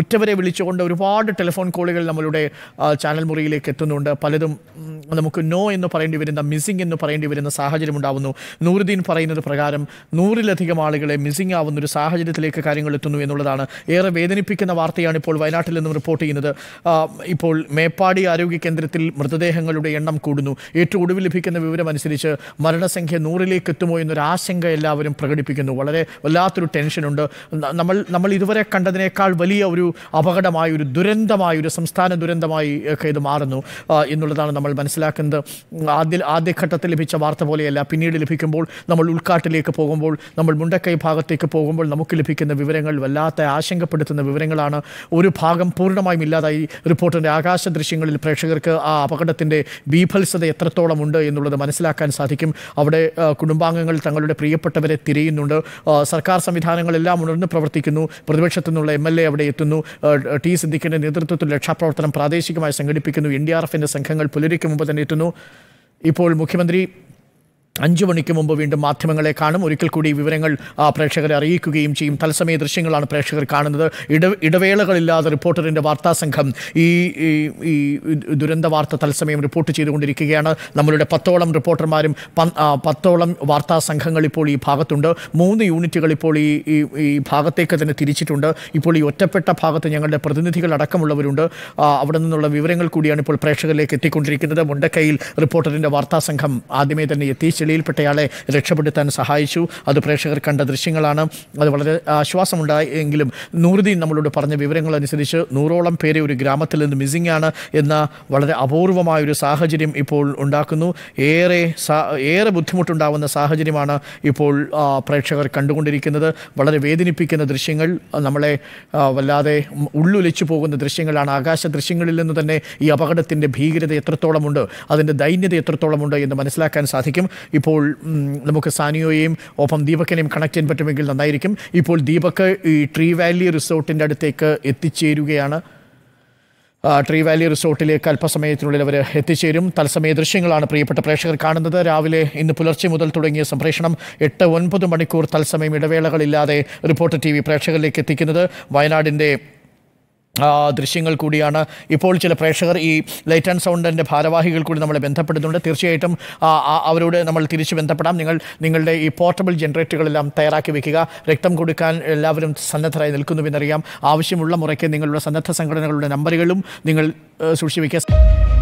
ഉറ്റവരെ വിളിച്ചുകൊണ്ട് ഒരുപാട് ടെലിഫോൺ കോളുകൾ നമ്മളുടെ ചാനൽ മുറിയിലേക്ക് എത്തുന്നുണ്ട് പലതും നമുക്ക് നോ എന്ന് പറയേണ്ടി വരുന്ന മിസ്സിംഗ് എന്ന് പറയേണ്ടി വരുന്ന സാഹചര്യം ഉണ്ടാവുന്നു നൂറുദ്ദീൻ പറയുന്നത് പ്രകാരം നൂറിലധികം ആളുകളെ മിസ്സിംഗ് ആവുന്ന ഒരു സാഹചര്യത്തിലേക്ക് കാര്യങ്ങൾ എത്തുന്നു എന്നുള്ളതാണ് ഏറെ വേദനിപ്പിക്കുന്ന വാർത്തയാണ് ഇപ്പോൾ വയനാട്ടിൽ നിന്നും റിപ്പോർട്ട് ചെയ്യുന്നത് ഇപ്പോൾ മേപ്പാടി ആരോഗ്യ കേന്ദ്രത്തിൽ മൃതദേഹങ്ങളുടെ എണ്ണം കൂടുന്നു ഏറ്റവും ഒടുവിൽ ലഭിക്കുന്ന വിവരം അനുസരിച്ച് മരണസംഖ്യ നൂറിലേക്ക് എത്തുമോ എന്നൊരു ആശങ്ക എല്ലാവരും പ്രകടിപ്പിക്കുന്നു വളരെ വല്ലാത്തൊരു ടെൻഷനുണ്ട് നമ്മൾ നമ്മൾ ഇതുവരെ കണ്ടതിനേക്കാൾ വലിയ ഒരു ഒരു അപകടമായി ഒരു ദുരന്തമായി ഒരു സംസ്ഥാന ദുരന്തമായി ഒക്കെ ഇത് മാറുന്നു എന്നുള്ളതാണ് നമ്മൾ മനസ്സിലാക്കുന്നത് ആദ്യ ആദ്യഘട്ടത്തിൽ ലഭിച്ച വാർത്ത പോലെയല്ല പിന്നീട് ലഭിക്കുമ്പോൾ നമ്മൾ ഉൾക്കാട്ടിലേക്ക് പോകുമ്പോൾ നമ്മൾ മുണ്ടക്കൈ ഭാഗത്തേക്ക് പോകുമ്പോൾ നമുക്ക് ലഭിക്കുന്ന വിവരങ്ങൾ വല്ലാത്ത ആശങ്കപ്പെടുത്തുന്ന വിവരങ്ങളാണ് ഒരു ഭാഗം പൂർണ്ണമായും ഇല്ലാതായി റിപ്പോർട്ടിൻ്റെ ആകാശ ദൃശ്യങ്ങളിൽ പ്രേക്ഷകർക്ക് ആ അപകടത്തിൻ്റെ ബീഭത്സത എത്രത്തോളം ഉണ്ട് എന്നുള്ളത് മനസ്സിലാക്കാൻ സാധിക്കും അവിടെ കുടുംബാംഗങ്ങൾ തങ്ങളുടെ പ്രിയപ്പെട്ടവരെ തിരയുന്നുണ്ട് സർക്കാർ സംവിധാനങ്ങളെല്ലാം ഉണർന്ന് പ്രവർത്തിക്കുന്നു പ്രതിപക്ഷത്തു നിന്നുള്ള എം എൽ എ അവിടെ എത്തുന്നു നടത്തുന്നു ടി സിദ്ദിഖിൻ്റെ നേതൃത്വത്തിൽ രക്ഷാപ്രവർത്തനം പ്രാദേശികമായി സംഘടിപ്പിക്കുന്നു എൻ ഡി ആർ എഫിൻ്റെ സംഘങ്ങൾ പുലരിക്കും മുമ്പ് തന്നെ എത്തുന്നു ഇപ്പോൾ മുഖ്യമന്ത്രി അഞ്ചു മണിക്ക് മുമ്പ് വീണ്ടും മാധ്യമങ്ങളെ കാണും ഒരിക്കൽ കൂടി വിവരങ്ങൾ പ്രേക്ഷകരെ അറിയിക്കുകയും ചെയ്യും തത്സമയ ദൃശ്യങ്ങളാണ് പ്രേക്ഷകർ കാണുന്നത് ഇട ഇടവേളകളില്ലാതെ റിപ്പോർട്ടറിൻ്റെ വാർത്താ സംഘം ഈ ഈ ദുരന്ത വാർത്ത തത്സമയം റിപ്പോർട്ട് ചെയ്തുകൊണ്ടിരിക്കുകയാണ് നമ്മളുടെ പത്തോളം റിപ്പോർട്ടർമാരും പത്തോളം വാർത്താ സംഘങ്ങൾ ഇപ്പോൾ ഈ ഭാഗത്തുണ്ട് മൂന്ന് യൂണിറ്റുകൾ ഇപ്പോൾ ഈ ഈ ഭാഗത്തേക്ക് തന്നെ തിരിച്ചിട്ടുണ്ട് ഇപ്പോൾ ഈ ഒറ്റപ്പെട്ട ഭാഗത്ത് ഞങ്ങളുടെ പ്രതിനിധികൾ അടക്കമുള്ളവരുണ്ട് അവിടെ നിന്നുള്ള വിവരങ്ങൾ കൂടിയാണ് ഇപ്പോൾ പ്രേക്ഷകരിലേക്ക് എത്തിക്കൊണ്ടിരിക്കുന്നത് മുണ്ടക്കയിൽ റിപ്പോർട്ടറിൻ്റെ വാർത്താ സംഘം ആദ്യമേ തന്നെ എത്തിച്ചു നിലയിൽപ്പെട്ടയാളെ രക്ഷപ്പെടുത്താൻ സഹായിച്ചു അത് പ്രേക്ഷകർ കണ്ട ദൃശ്യങ്ങളാണ് അത് വളരെ ആശ്വാസമുണ്ടായി എങ്കിലും നൂറുദ്ദീൻ നമ്മളോട് പറഞ്ഞ വിവരങ്ങൾ അനുസരിച്ച് നൂറോളം പേരെ ഒരു ഗ്രാമത്തിൽ നിന്ന് മിസ്സിംഗ് ആണ് എന്ന വളരെ അപൂർവമായൊരു സാഹചര്യം ഇപ്പോൾ ഉണ്ടാക്കുന്നു ഏറെ ഏറെ ബുദ്ധിമുട്ടുണ്ടാവുന്ന സാഹചര്യമാണ് ഇപ്പോൾ പ്രേക്ഷകർ കണ്ടുകൊണ്ടിരിക്കുന്നത് വളരെ വേദനിപ്പിക്കുന്ന ദൃശ്യങ്ങൾ നമ്മളെ വല്ലാതെ ഉള്ളുലച്ചു പോകുന്ന ദൃശ്യങ്ങളാണ് ആകാശ ദൃശ്യങ്ങളിൽ നിന്ന് തന്നെ ഈ അപകടത്തിൻ്റെ ഭീകരത എത്രത്തോളമുണ്ട് അതിൻ്റെ ദൈന്യത എത്രത്തോളമുണ്ട് എന്ന് മനസ്സിലാക്കാൻ സാധിക്കും ഇപ്പോൾ നമുക്ക് സാനിയോയെയും ഒപ്പം ദീപക്കിനെയും കണക്ട് ചെയ്യാൻ പറ്റുമെങ്കിൽ നന്നായിരിക്കും ഇപ്പോൾ ദീപക് ഈ ട്രീ വാലി റിസോർട്ടിൻ്റെ അടുത്തേക്ക് എത്തിച്ചേരുകയാണ് ട്രീ വാലി റിസോർട്ടിലേക്ക് അല്പസമയത്തിനുള്ളിൽ അവർ എത്തിച്ചേരും തത്സമയ ദൃശ്യങ്ങളാണ് പ്രിയപ്പെട്ട പ്രേക്ഷകർ കാണുന്നത് രാവിലെ ഇന്ന് പുലർച്ചെ മുതൽ തുടങ്ങിയ സംപ്രേഷണം എട്ട് ഒൻപത് മണിക്കൂർ തത്സമയം ഇടവേളകളില്ലാതെ റിപ്പോർട്ടർ ടി പ്രേക്ഷകരിലേക്ക് എത്തിക്കുന്നത് വയനാടിൻ്റെ ദൃശ്യങ്ങൾ കൂടിയാണ് ഇപ്പോൾ ചില പ്രേക്ഷകർ ഈ ലൈറ്റ് ആൻഡ് സൗണ്ടിൻ്റെ ഭാരവാഹികൾ കൂടി നമ്മളെ ബന്ധപ്പെടുന്നുണ്ട് തീർച്ചയായിട്ടും അവരോട് നമ്മൾ തിരിച്ചു ബന്ധപ്പെടാം നിങ്ങൾ നിങ്ങളുടെ ഈ പോർട്ടബിൾ ജനറേറ്ററുകളെല്ലാം തയ്യാറാക്കി വെക്കുക രക്തം കൊടുക്കാൻ എല്ലാവരും സന്നദ്ധരായി എന്നറിയാം ആവശ്യമുള്ള മുറയ്ക്ക് നിങ്ങളുടെ സന്നദ്ധ സംഘടനകളുടെ നമ്പറുകളും നിങ്ങൾ സൂക്ഷിക്കുക